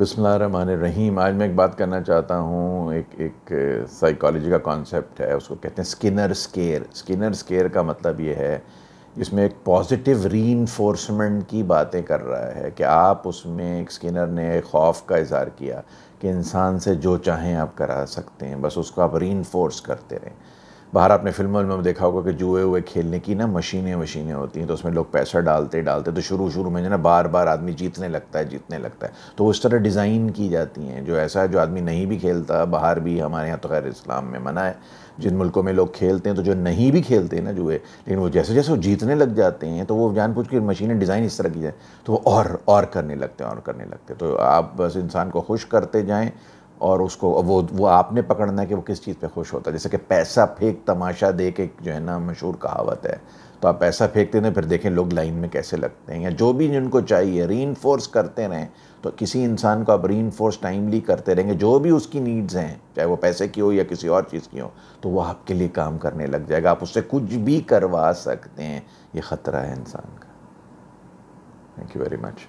रहीम आज मैं एक बात करना चाहता हूँ एक एक साइकोलॉजी का कॉन्सेप्ट है उसको कहते हैं स्किनर स्केयर स्किनर स्केयर का मतलब ये है इसमें एक पॉजिटिव री की बातें कर रहा है कि आप उसमें एक स्किनर ने एक खौफ का इजहार किया कि इंसान से जो चाहें आप करा सकते हैं बस उसको आप री करते रहें बाहर आपने फिल्मों में देखा होगा कि जुए हुए खेलने की ना मशीनें मशीनें होती हैं तो उसमें लोग पैसा डालते डालते तो शुरू शुरू में जो ना बार बार आदमी जीतने लगता है जीतने लगता है तो उस तरह डिज़ाइन की जाती हैं जो ऐसा है जो आदमी नहीं भी खेलता बाहर भी हमारे यहाँ तो खैर इस्लाम में मना है जिन मुल्कों में लोग खेलते हैं तो जो नहीं भी खेलते हैं ना जुए लेकिन वो जैसे जैसे वो जीतने लग जाते हैं तो वो जानबूझ के मशीनें डिज़ाइन इस तरह की जाए तो वो और और करने लगते हैं और करने लगते हैं तो आप बस इंसान को खुश करते जाएँ और उसको वो वो आपने पकड़ना है कि वो किस चीज़ पे खुश होता है जैसे कि पैसा फेंक तमाशा दे के जो है ना मशहूर कहावत है तो आप पैसा फेंकते रहें फिर देखें लोग लाइन में कैसे लगते हैं या जो भी जिनको चाहिए री करते रहें तो किसी इंसान को आप री टाइमली करते रहेंगे जो भी उसकी नीड्स हैं चाहे वो पैसे की हो या किसी और चीज़ की हो तो वो आपके लिए काम करने लग जाएगा आप उससे कुछ भी करवा सकते हैं ये ख़तरा है इंसान का थैंक यू वेरी मच